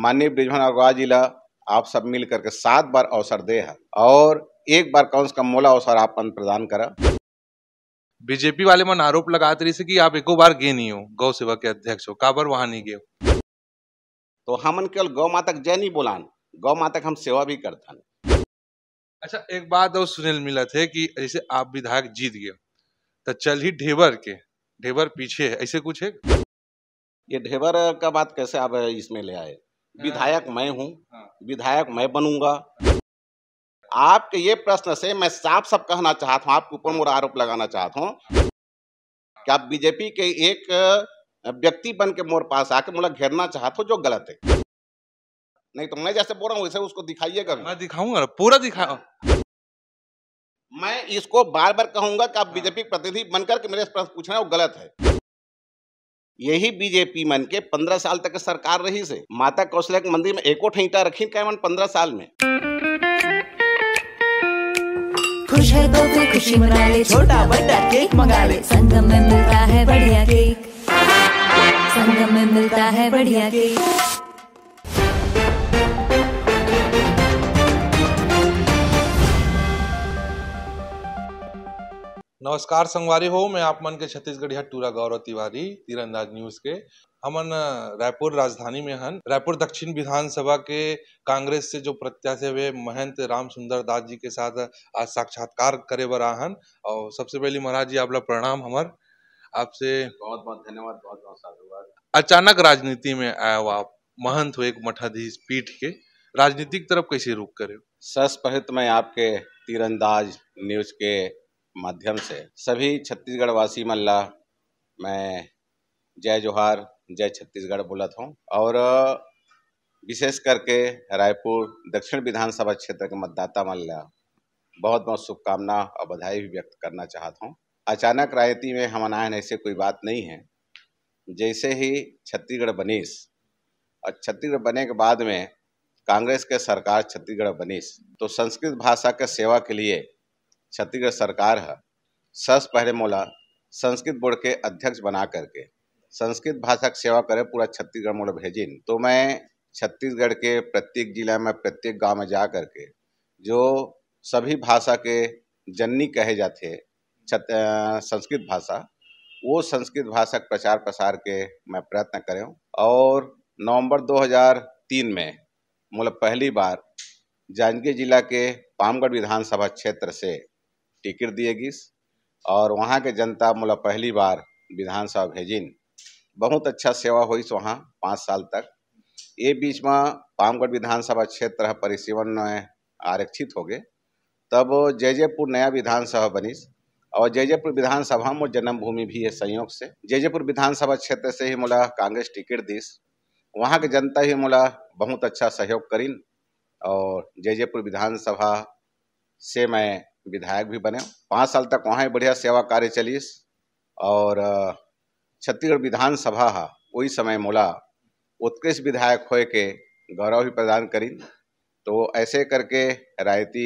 माननीय ब्रिजभन अगवा जिला आप सब मिल करके सात बार अवसर दे है और एक बार कौन से कम मोला अवसर आप प्रदान करा बीजेपी वाले मन आरोप लगाते रही कि आप एको बार गे नहीं हो गौ सेवा के अध्यक्ष हो काबर वहां नहीं गए तो हमन केवल गौ माता जय नहीं बोलान गौ माता हम सेवा भी हैं अच्छा एक बात और सुनील मिला थे कि जैसे आप विधायक जीत गए तो चल ही ढेबर के ढेबर पीछे है ऐसे कुछ है ये ढेबर का बात कैसे आप इसमें ले आए हाँ, विधायक हाँ। मैं हूँ हाँ। विधायक मैं बनूंगा आपके ये प्रश्न से मैं साफ साफ कहना चाहता हूँ आपके ऊपर मोरा आरोप लगाना चाहता हूँ कि आप बीजेपी के एक व्यक्ति बन के मोर पास आके मोला घेरना चाहते हो जो गलत है नहीं तो मैं जैसे बोल रहा हूँ वैसे उसको दिखाइएगा मैं दिखाऊंगा पूरा दिखा मैं इसको बार बार कहूंगा कि आप बीजेपी प्रतिनिधि बनकर के मेरे प्रश्न पूछना वो गलत है यही बीजेपी मन के पंद्रह साल तक सरकार रही से माता कौशल्या के मंदिर में एको ठेटा रखी क्या मन पंद्रह साल में खुश है तो फिर खुशी मना ले छोटा बड़ा केक मंगा ले संगम में मिलता है बढ़िया केक संगम में मिलता है बढ़िया केक नमस्कार संगवारी हो मैं आप मन के छत्तीसगढ़ टूरा गौरव तिवारी तीरंदाज न्यूज के हमन रायपुर राजधानी में हन रायपुर दक्षिण विधानसभा के कांग्रेस से जो प्रत्याशी हुए महंत राम सुंदर दास जी के साथ आज साक्षात्कार करे बर आहन और सबसे पहले महाराज जी आपला प्रणाम हमार आपसे बहुत बहुत धन्यवाद बहुत बहुत साधुवाद अचानक राजनीति में आयो आप महंत हो एक मठाधीश पीठ के राजनीतिक तरफ कैसे रुख करे सस पहित मैं आपके तीरंदाज न्यूज के माध्यम से सभी छत्तीसगढ़ वासी मल्ला मैं जय जोहार जय छत्तीसगढ़ बोलत हूँ और विशेष करके रायपुर दक्षिण विधानसभा क्षेत्र के मतदाता मल्ला बहुत बहुत शुभकामना और बधाई भी व्यक्त करना चाहता हूँ अचानक रायती में हम अनायन ऐसे कोई बात नहीं है जैसे ही छत्तीसगढ़ बनीस और छत्तीसगढ़ बने के बाद में कांग्रेस के सरकार छत्तीसगढ़ बनीस तो संस्कृत भाषा के सेवा के लिए छत्तीसगढ़ सरकार है सबसे पहले मोला संस्कृत बोर्ड के अध्यक्ष बना करके संस्कृत भाषा की सेवा करे पूरा छत्तीसगढ़ मोड़ भेजिन तो मैं छत्तीसगढ़ के प्रत्येक जिला में प्रत्येक गांव में जा करके जो सभी भाषा के जननी कहे जाते संस्कृत भाषा वो संस्कृत भाषा के प्रचार प्रसार के मैं प्रयत्न करें और नवंबर 2003 में मतलब पहली बार जांजगीर जिला के पामगढ़ विधानसभा क्षेत्र से टिकट दिए गिस और वहाँ के जनता मोला मतलब पहली बार विधानसभा भेजिन बहुत अच्छा सेवा हुई वहाँ पाँच साल तक ये बीच में पामगढ़ विधानसभा क्षेत्र है परिसीवन में आरक्षित हो गए तब जयजयपुर नया विधानसभा बनीस और जयजयपुर विधानसभा में जन्मभूमि भी है संयोग से जयजयपुर विधानसभा क्षेत्र से ही मोला मतलब कांग्रेस टिकट दिस वहाँ के जनता ही मोला मतलब बहुत अच्छा सहयोग करीन और जयजयपुर विधानसभा से मैं विधायक भी बने पाँच साल तक वहाँ ही बढ़िया सेवा कार्य चलीस और छत्तीसगढ़ विधानसभा वही समय मोला उत्कृष्ट विधायक होए के गौरव भी प्रदान करी तो ऐसे करके रायती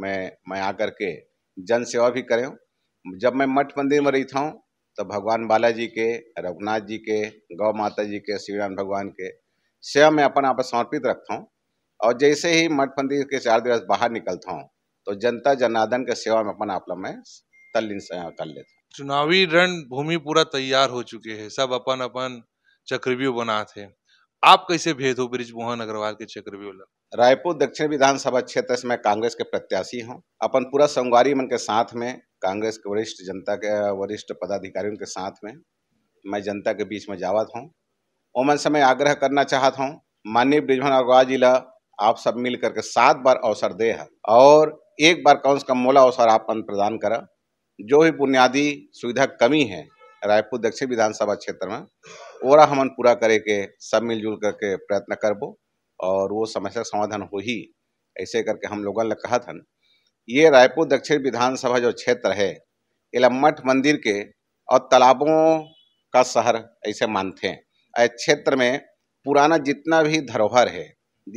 में मैं आकर के जन सेवा भी करें जब मैं मठ मंदिर में रही था तो भगवान बालाजी के रघुनाथ जी के गौ माता जी के शिवराम भगवान के सेवा में अपन आप समर्पित रखता हूँ और जैसे ही मठ मंदिर के चार दिवस बाहर निकलता हूँ तो जनता जनार्दन के सेवा में अपना लोग में तल्लीन से कर लेते चुनावी रणभूमि पूरा तैयार हो चुके हैं सब अपन अपन चक्रव्यूह बना थे आप कैसे भेद हो ब्रिज मोहन अग्रवाल के चक्रव्यूह लग रायपुर दक्षिण विधानसभा क्षेत्र से मैं कांग्रेस के प्रत्याशी हूँ अपन पूरा संगवारी मन के साथ में कांग्रेस के वरिष्ठ जनता के वरिष्ठ पदाधिकारियों के साथ में मैं जनता के बीच में जावत हूँ ओमन से मैं आग्रह करना चाहता हूँ माननीय ब्रिजमोहन अग्रवाल जिला आप सब मिल करके सात बार अवसर दे है और एक बार कौन का मोला अवसर आपन प्रदान करा जो भी बुनियादी सुविधा कमी है रायपुर दक्षिण विधानसभा क्षेत्र में ओरा हमन पूरा करे के सब मिलजुल करके प्रयत्न करबो और वो समस्या समाधान हो ही ऐसे करके हम लोगों ने कहा था ये रायपुर दक्षिण विधानसभा जो क्षेत्र है इला मठ मंदिर के और तालाबों का शहर ऐसे मानते हैं इस क्षेत्र में पुराना जितना भी धरोहर है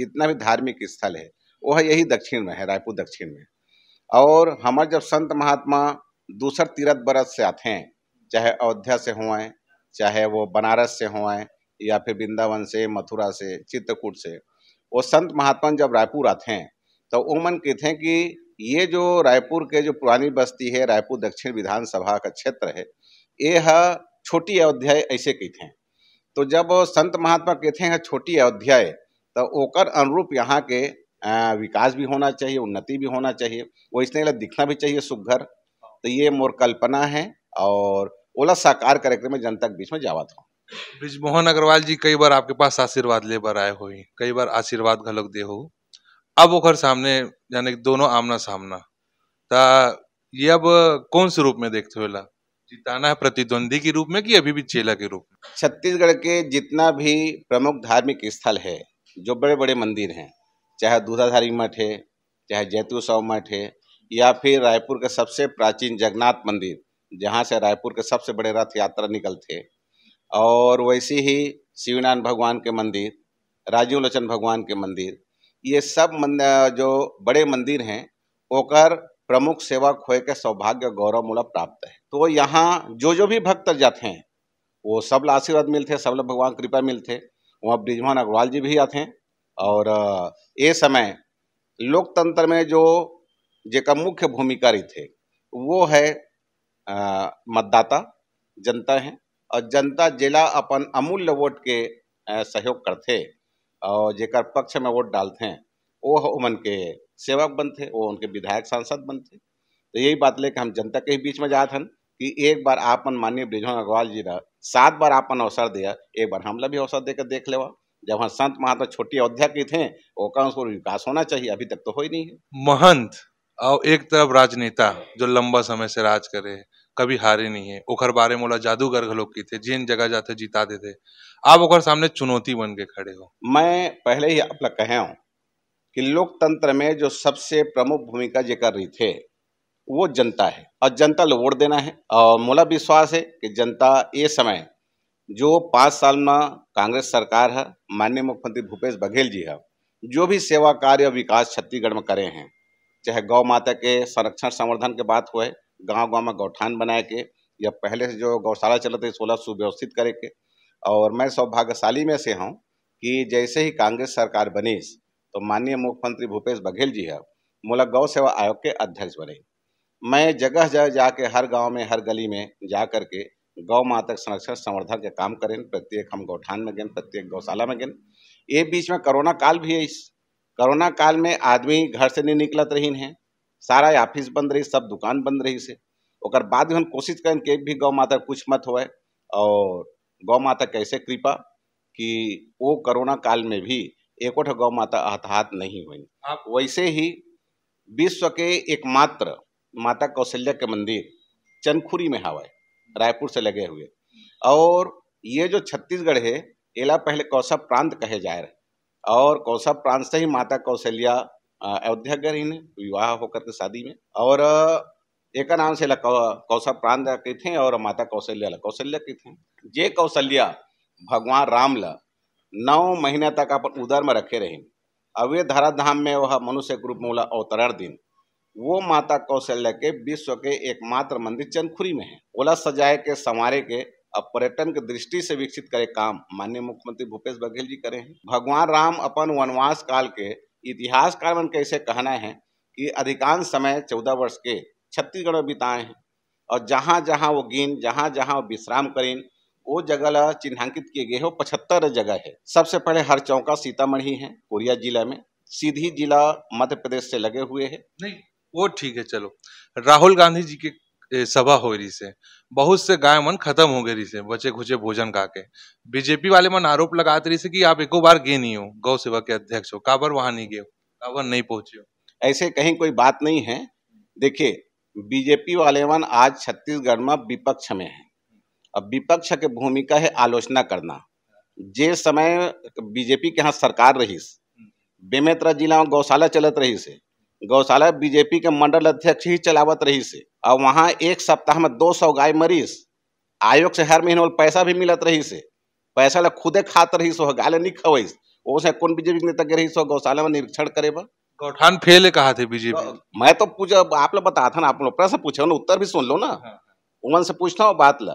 जितना भी धार्मिक स्थल है वह यही दक्षिण में है रायपुर दक्षिण में और हमारे जब संत महात्मा दूसर तीरथ बरस से आते हैं चाहे अयोध्या से हों चाहे वो बनारस से हों या फिर वृंदावन से मथुरा से चित्रकूट से वो संत महात्मा जब रायपुर आते हैं तो उमन कहते हैं कि ये जो रायपुर के जो पुरानी बस्ती है रायपुर दक्षिण विधानसभा का क्षेत्र है ये है छोटी अयोध्या ऐसे कहते हैं तो जब संत महात्मा कहते हैं छोटी अयोध्या तो ओकर अनुरूप यहाँ के विकास भी होना चाहिए उन्नति भी होना चाहिए वो इसने लिए दिखना भी चाहिए सुघर तो ये मोर कल्पना है और ओला साकार कार्यक्रम में जनता के बीच में जावा था ब्रिजमोहन अग्रवाल जी कई बार आपके पास आशीर्वाद ले बार आए हो कई बार आशीर्वाद घलक दे हो अब ओखर सामने यानी दोनों आमना सामना ता ये अब कौन से रूप में देखते हो ला जिताना है प्रतिद्वंदी के रूप में कि अभी भी चेला के रूप में छत्तीसगढ़ के जितना भी प्रमुख धार्मिक स्थल है जो बड़े बड़े मंदिर हैं चाहे दूधाधारी मठ है चाहे जैतू साव मठ है या फिर रायपुर के सबसे प्राचीन जगन्नाथ मंदिर जहाँ से रायपुर के सबसे बड़े रथ यात्रा निकलते और वैसे ही शिवनारायण भगवान के मंदिर राजीव लोचन भगवान के मंदिर ये सब जो बड़े मंदिर हैं ओकर प्रमुख सेवा खोए के सौभाग्य गौरव मूल प्राप्त है तो यहाँ जो जो भी भक्त जाते हैं वो सब आशीर्वाद मिलते सब लोग भगवान कृपा मिलते वहाँ ब्रिजमोहन अग्रवाल जी भी आते हैं और ये समय लोकतंत्र में जो जेका मुख्य भूमिका रही थे वो है मतदाता जनता है और जनता जिला अपन अमूल्य वोट के सहयोग करते और जेकर पक्ष में वोट डालते हैं वो उमन के सेवक बनते वो उनके विधायक सांसद बनते तो यही बात लेके हम जनता के बीच में जाते हैं कि एक बार आपन माननीय ब्रिजोन अग्रवाल जी रहा सात बार आपन अवसर दिया एक बार हमला भी अवसर देकर देख लेवा जब हम संत महात्मा छोटी अयोध्या के थे ओका उसको विकास होना चाहिए अभी तक तो हो ही नहीं है महंत और एक तरफ राजनेता जो लंबा समय से राज कर रहे कभी हारे नहीं है ओखर बारे मोला जादूगर घलोक की थे जिन जगह जाते जिताते थे आप ओखर सामने चुनौती बन के खड़े हो मैं पहले ही आप लोग कहे हूँ कि लोकतंत्र में जो सबसे प्रमुख भूमिका जे कर रही थे वो जनता है और जनता ल वोट देना है और मोला विश्वास है कि जनता ये समय जो पाँच साल में कांग्रेस सरकार है माननीय मुख्यमंत्री भूपेश बघेल जी है जो भी सेवा कार्य और विकास छत्तीसगढ़ में करे हैं चाहे गौ माता के संरक्षण संवर्धन के बात हुए गांव गांव में गौठान बनाए के या पहले से जो गौशाला चलते थे सोलह सुव्यवस्थित करे के और मैं सौभाग्यशाली में से हूँ कि जैसे ही कांग्रेस सरकार बनीस तो माननीय मुख्यमंत्री भूपेश बघेल जी है मूलक गौ सेवा आयोग के अध्यक्ष बने मैं जगह जगह जाके हर गांव में हर गली में जा करके गौ माता संरक्षण संवर्धन के काम करें प्रत्येक हम गौठान में गए प्रत्येक गौशाला में गए ये बीच में कोरोना काल भी है इस कोरोना काल में आदमी घर से नहीं निकलत रही हैं सारा ऑफिस बंद रही सब दुकान बंद रही से और बाद हम कोशिश करें कि भी गौ माता कुछ मत हो और गौ माता कैसे कृपा कि वो कोरोना काल में भी एक गौ माता हताहत नहीं हुई वैसे ही विश्व के एकमात्र माता कौशल्या के मंदिर चनखुरी में हवा है रायपुर से लगे हुए और ये जो छत्तीसगढ़ है एला पहले कौशा प्रांत कहे जाए रहे और कौशा प्रांत से ही माता कौशल्या अयोध्या गई विवाह होकर के शादी में और एक नाम से कौशा प्रांत के थे और माता कौशल्या कौशल्या के थे जे कौशल्या भगवान राम ल नौ महीने तक अपन उदर में रखे रहे अब ये धाराधाम में वह मनुष्य ग्रुप मूला अवतरण दिन वो माता कौशल्या के विश्व के एकमात्र मंदिर चंदखुरी में है ओला सजाए के संवारे के अब पर्यटन की दृष्टि से विकसित करे काम माननीय मुख्यमंत्री भूपेश बघेल जी करे हैं भगवान राम अपन वनवास काल के इतिहासकार मन कैसे कहना है कि अधिकांश समय चौदह वर्ष के छत्तीसगढ़ में बिताए हैं और जहाँ जहाँ वो गिन जहाँ जहाँ वो विश्राम करें वो जगह चिन्हांकित किए गए हो पचहत्तर जगह है सबसे पहले हर चौका सीतामढ़ी है कोरिया जिला में सीधी जिला मध्य प्रदेश से लगे हुए है नहीं वो ठीक है चलो राहुल गांधी जी की सभा हो रही से बहुत से गाय मन खत्म हो गई से बचे खुचे भोजन खा के बीजेपी वाले मन आरोप लगाते रही से कि आप एको बार गए नहीं हो गौ सेवा के अध्यक्ष हो काबर वहां नहीं गए हो काबर नहीं पहुंचे हो ऐसे कहीं कोई बात नहीं है देखिए बीजेपी वाले मन आज छत्तीसगढ़ में विपक्ष में है अब विपक्ष के भूमिका है आलोचना करना जे समय बीजेपी के यहाँ सरकार रही बेमेतरा जिला में गौशाला चलत रही से गौशाला बीजेपी के मंडल अध्यक्ष ही चलावत रही से और वहाँ एक सप्ताह में दो सौ गाय मरीज आयोग से हर महीने पैसा भी मिलत रही से पैसा ला खुदे खात रही सो गाय नहीं वो से कौन बीजेपी नेता गे रही सो गौशाला में निरीक्षण करे बा गौठान फेल कहा थे बीजेपी तो मैं तो पूछा आप लोग बताया था ना आप लोग प्रश्न पूछे ना उत्तर भी सुन लो ना हाँ, हाँ। उमन से पूछता हूँ बात ला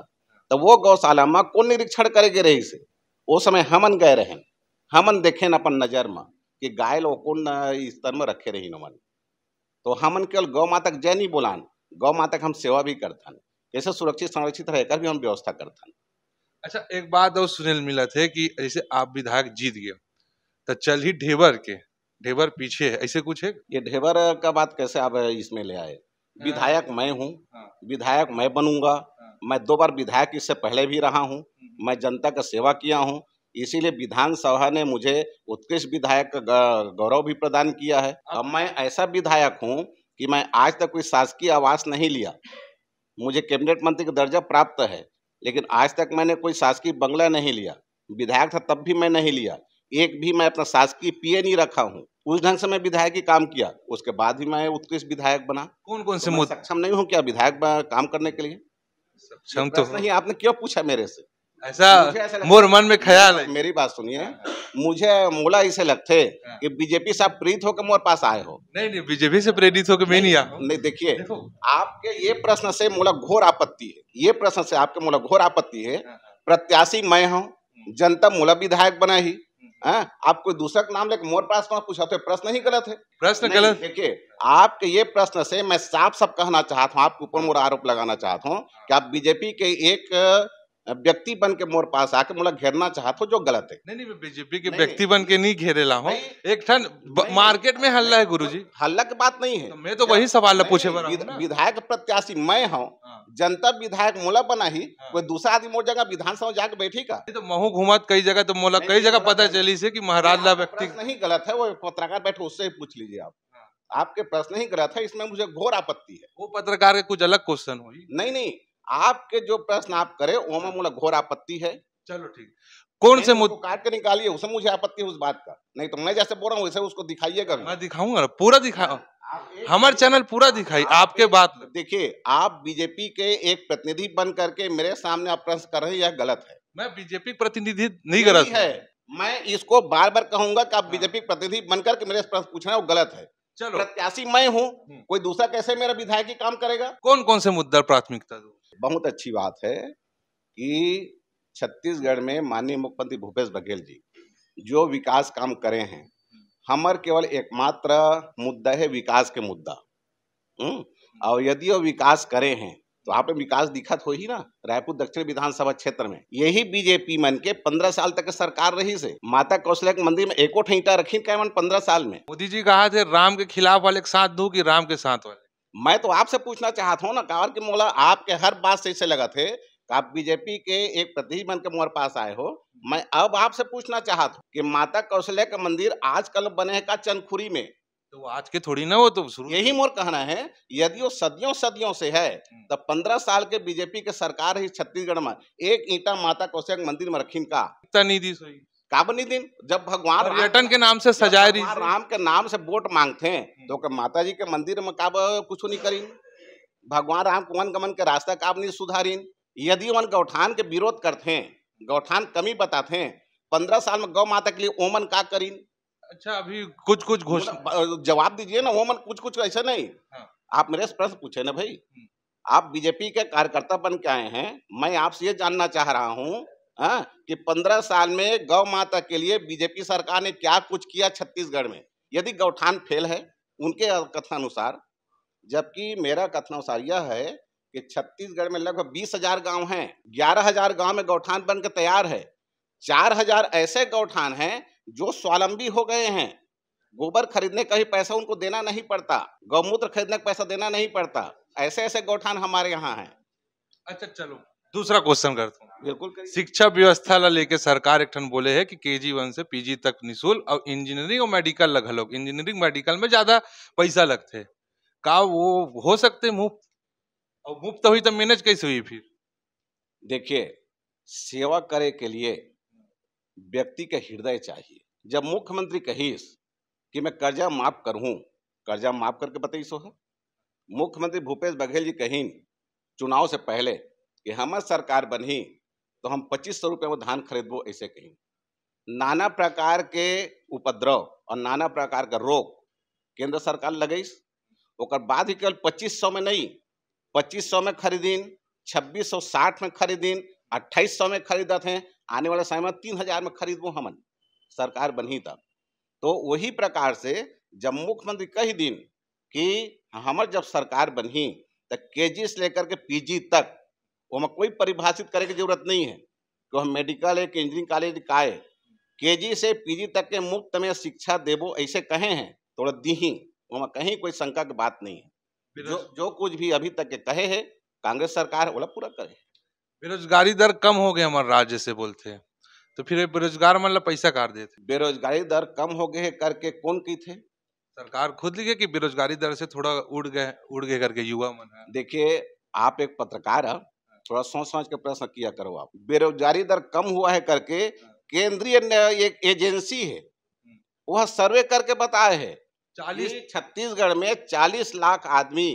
तो वो गौशाला में कौन निरीक्षण करे गे रही से वो समय हमन गए रहे हमन देखे अपन नजर में कि गाय लोग कौन स्तर में रखे रही नमन तो हमन केवल गौ माता जय नहीं बोलान गौ माता हम सेवा भी करथन कैसे सुरक्षित संरक्षित रहकर भी हम व्यवस्था करथन अच्छा एक बात और सुनील मिला थे कि जैसे आप विधायक जीत गए तो चल ही ढेबर के ढेबर पीछे है ऐसे कुछ है ये ढेबर का बात कैसे आप इसमें ले आए हाँ। विधायक मैं हूँ हाँ। विधायक मैं बनूंगा हाँ। मैं दो बार विधायक इससे पहले भी रहा हूँ हम्म। मैं जनता का सेवा किया हूँ इसीलिए विधानसभा ने मुझे उत्कृष्ट विधायक का गौरव भी प्रदान किया है अब मैं ऐसा विधायक हूँ कि मैं आज तक कोई शासकीय आवास नहीं लिया मुझे कैबिनेट मंत्री का दर्जा प्राप्त है लेकिन आज तक मैंने कोई शासकीय बंगला नहीं लिया विधायक था तब भी मैं नहीं लिया एक भी मैं अपना शासकीय पीए नहीं रखा हूँ उस ढंग से मैं विधायक ही काम किया उसके बाद ही मैं उत्कृष्ट विधायक बना कौन कौन तो से तो सक्षम नहीं हूँ क्या विधायक काम करने के लिए सक्षम तो नहीं आपने क्यों पूछा मेरे से ऐसा मोर मन में ख्याल है मेरी बात सुनिए मुझे मोला इसे लगते हाँ। कि बीजेपी से आप प्रेरित होकर मोर पास आए हो नहीं नहीं बीजेपी से प्रेरित होकर मैं नहीं आया नहीं देखिए आपके ये प्रश्न से मोला घोर आपत्ति है ये प्रश्न से आपके मोला घोर आपत्ति है हाँ, हाँ। प्रत्याशी मैं हूँ जनता मोला विधायक बना ही आप कोई दूसरा नाम लेकर मोर पास में पूछा तो प्रश्न ही गलत है प्रश्न गलत देखिए आपके ये प्रश्न से मैं साफ साफ कहना चाहता हूँ आपके ऊपर मोर आरोप लगाना चाहता हूँ कि आप बीजेपी के एक व्यक्ति बन के मोर पास आके मोला घेरना चाहत हो जो गलत है नहीं नहीं बीजेपी के व्यक्ति बन के नहीं घेरेला हो एक ठन मार्केट में हल्ला है गुरुजी हल्ला की बात नहीं है तो मैं तो वही सवाल पूछे विधायक प्रत्याशी मैं हूँ हाँ। जनता विधायक मोला बना ही हाँ। कोई दूसरा आदमी मोर जगह विधानसभा जाके बैठी का तो महू घूमत कई जगह तो मोला कई जगह पता चली से की महाराज ला व्यक्ति नहीं गलत है वो पत्रकार बैठे उससे पूछ लीजिए आप हाँ। आपके प्रश्न ही गलत है इसमें मुझे घोर आपत्ति है वो पत्रकार के कुछ अलग क्वेश्चन हुई नहीं नहीं आपके जो प्रश्न आप करे ओमा मुला घोर आपत्ति है चलो ठीक कौन से मुद्दे काट के निकालिए उसे मुझे आपत्ति उस बात का नहीं तो मैं जैसे बोल रहा हूँ वैसे उसको दिखाइएगा मैं दिखाऊंगा पूरा दिखा हाँ, हमारे चैनल पूरा दिखाई आपके बात देखिए आप बीजेपी के एक प्रतिनिधि बन करके मेरे सामने आप प्रश्न कर रहे हैं यह गलत है मैं बीजेपी प्रतिनिधि नहीं गलत है मैं इसको बार बार कहूंगा कि आप हाँ। बीजेपी प्रतिनिधि बनकर के मेरे प्रश्न पूछ रहे वो गलत है चलो प्रत्याशी मैं हूँ हम्म। कोई दूसरा कैसे मेरा विधायक काम करेगा कौन कौन से मुद्दा प्राथमिकता दो बहुत अच्छी बात है कि छत्तीसगढ़ में माननीय मुख्यमंत्री भूपेश बघेल जी जो विकास काम करे हैं हमार केवल एकमात्र मुद्दा है विकास के मुद्दा हम्म? और यदि वो विकास करे हैं तो वहाँ पे विकास दिखत हो ही ना रायपुर दक्षिण विधानसभा क्षेत्र में यही बीजेपी मन के पंद्रह साल तक सरकार रही से माता कौशल्या के मंदिर में एको ठेटा रखी कैमन पंद्रह साल में मोदी जी कहा थे राम के खिलाफ वाले के साथ दू की राम के साथ वाले मैं तो आपसे पूछना चाहता हूँ ना कांवर की मोला आपके हर बात से ऐसे लगा थे आप बीजेपी के एक प्रतिनिधि बन के मोर पास आए हो मैं अब आपसे पूछना चाहता हूँ कि माता कौशल्या का मंदिर आजकल बने का चंदखुरी में तो आज के थोड़ी ना हो तो शुरू यही मोर कहना है यदि वो सदियों सदियों से है हम्म। तो पंद्रह साल के बीजेपी के सरकार ही छत्तीसगढ़ में एक ईटा माता कौशल्या मंदिर में रखी का नहीं दी काबनी दिन जब भगवान पर्यटन के नाम से सजाए रही राम के नाम से वोट मांगते हैं तो के माता जी के मंदिर में काब कुछ नहीं करी भगवान राम को वन गमन के रास्ता काब नहीं सुधारी यदि वन गौठान के विरोध करते हैं गौठान कमी बताते हैं पंद्रह साल में गौ माता के लिए ओमन का करी अच्छा अभी कुछ कुछ घोषणा जवाब दीजिए ना ओमन कुछ कुछ ऐसे नहीं हाँ। आप मेरे प्रश्न पूछे ना भाई हम्म। आप बीजेपी के कार्यकर्ता बन के आए हैं मैं आपसे ये जानना चाह रहा हूँ हाँ कि पंद्रह साल में गौ माता के लिए बीजेपी सरकार ने क्या कुछ किया छत्तीसगढ़ में यदि गौठान फेल है उनके कथनानुसार जबकि मेरा कथनानुसार यह है कि छत्तीसगढ़ में लगभग बीस हजार गाँव हैं ग्यारह हजार गाँव में गौठान बनकर तैयार है चार हजार ऐसे गौठान हैं जो स्वावलंबी हो गए हैं गोबर खरीदने का ही पैसा उनको देना नहीं पड़ता गौमूत्र खरीदने का पैसा देना नहीं पड़ता ऐसे ऐसे गौठान हमारे यहाँ हैं अच्छा चलो दूसरा क्वेश्चन करता हूँ बिल्कुल शिक्षा व्यवस्था ला लेके सरकार एक ठन बोले है कि के जी वन से पीजी तक निशुल्क और इंजीनियरिंग और मेडिकल लग लोग इंजीनियरिंग मेडिकल में ज्यादा पैसा लगते का वो हो सकते मुफ्त और मुफ्त तो हुई तो मैनेज कैसे हुई फिर देखिए सेवा करे के लिए व्यक्ति का हृदय चाहिए जब मुख्यमंत्री कहीस कि मैं कर्जा माफ करूं कर्जा माफ करके बताइए सो है मुख्यमंत्री भूपेश बघेल जी कहीं चुनाव से पहले कि हमर सरकार बनी तो हम पच्चीस सौ रुपये में धान खरीदबो ऐसे कही नाना प्रकार के उपद्रव और नाना प्रकार का रोग केंद्र सरकार लगेस और बाद ही केवल पच्चीस सौ में नहीं पच्चीस सौ में खरीदीन छब्बीस सौ साठ में खरीदीन अट्ठाईस सौ में खरीदत हैं आने वाला समय में तीन हजार में खरीदबो हमन सरकार बनी तब तो वही प्रकार से जब मुख्यमंत्री कही दिन कि हमार जब सरकार बनी तो के जी से लेकर के जी तक वो हमें कोई परिभाषित करे की जरूरत नहीं है कि हम मेडिकल एक इंजीनियरिंग कॉलेज काए के से पीजी तक के मुफ्त में शिक्षा देवो ऐसे कहे हैं थोड़ा दी वहाँ कहीं कोई शंका की बात नहीं है जो जो कुछ भी अभी तक के कहे है कांग्रेस सरकार बोला पूरा करे बेरोजगारी दर कम हो गए हमारे राज्य से बोलते तो फिर बेरोजगार मतलब पैसा काट देते बेरोजगारी दर कम हो गए करके कौन की थे सरकार खुद लिखे कि बेरोजगारी दर से थोड़ा उड़ गए उड़ गए करके युवा मन देखिए आप एक पत्रकार है थोड़ा सोच समझ के प्रश्न किया करो आप बेरोजगारी दर कम हुआ है करके केंद्रीय एक एजेंसी है वह सर्वे करके बताए है चालीस छत्तीसगढ़ में चालीस लाख आदमी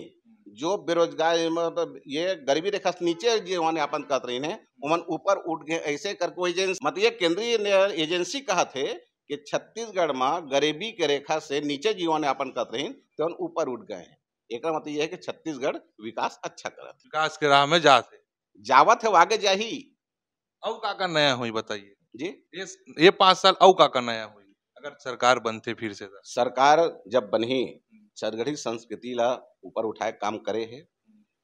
जो बेरोजगार मतलब ये गरीबी रेखा से नीचे जो यापन कर रही है उमन ऊपर उठ गए ऐसे करके एजेंसी मतलब ये केंद्रीय एजेंसी कहा थे कि छत्तीसगढ़ में गरीबी के रेखा से नीचे जीवन यापन कर रही तो ऊपर उठ गए हैं एक मतलब ये है कि छत्तीसगढ़ विकास अच्छा करत विकास के राह में जाते जावत है आगे जाही औ का का नया हुई बताइए जी ये ये पांच साल अब का का नया हुई अगर सरकार बनते फिर से सरकार जब बनी सरगढ़ी संस्कृति ला ऊपर उठाए काम करे है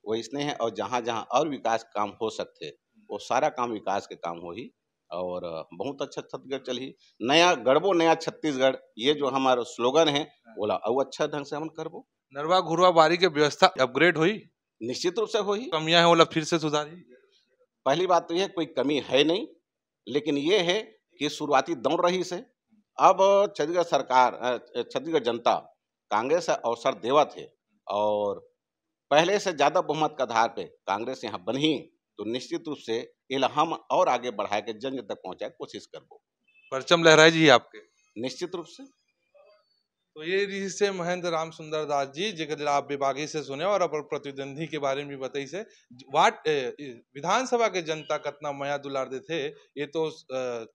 वो इसने है और जहाँ जहाँ और विकास काम हो सकते वो सारा काम विकास के काम हो ही और बहुत अच्छा छत्तीसगढ़ चली नया गढ़बो नया छत्तीसगढ़ ये जो हमारा स्लोगन है हाँ। बोला अब अच्छा ढंग से हम करबो नरवा घुरवा बारी के व्यवस्था अपग्रेड हुई निश्चित रूप से हो ही कमियां हैं मतलब फिर से सुधारी पहली बात तो यह कोई कमी है नहीं लेकिन ये है कि शुरुआती दौड़ रही से अब छत्तीसगढ़ सरकार छत्तीसगढ़ जनता कांग्रेस अवसर देवत है और पहले से ज़्यादा बहुमत के आधार पे कांग्रेस यहाँ बनी तो निश्चित रूप से इलाहम और आगे बढ़ाए के जन तक पहुँचाए कोशिश कर दो परचम लहराए जी आपके निश्चित रूप से तो ये से महेंद्र राम सुंदर दास जी जिला आप विभागी से सुने और अपन प्रतिद्वंदी के बारे में भी बताई से वाट विधानसभा के जनता कितना मया दे थे ये तो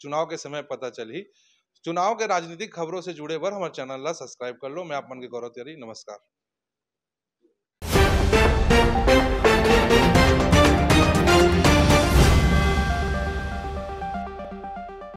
चुनाव के समय पता चली चुनाव के राजनीतिक खबरों से जुड़े पर हमारे चैनल ला सब्सक्राइब कर लो मैं आप मन के गौरव त्यारी नमस्कार